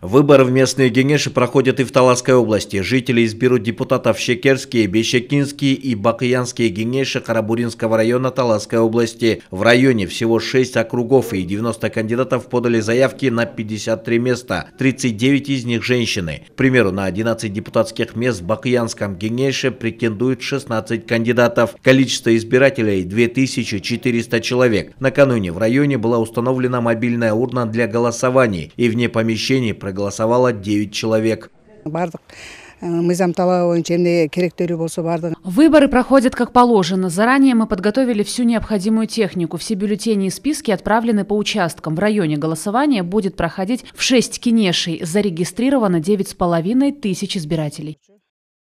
Выборы в местные генеши проходят и в Таласской области. Жители изберут депутатов Щекерские, Бещекинские и Бакаянские генеши Харабуринского района Таласской области. В районе всего 6 округов и 90 кандидатов подали заявки на 53 места, 39 из них женщины. К примеру, на 11 депутатских мест в Бакаянском генеше претендует 16 кандидатов. Количество избирателей 2400 человек. Накануне в районе была установлена мобильная урна для голосований и вне помещений проголосовало 9 человек. Э, Выборы проходят как положено. Заранее мы подготовили всю необходимую технику. Все бюллетени и списки отправлены по участкам. В районе голосования будет проходить в 6 кинешей. Зарегистрировано 9,5 тысяч избирателей.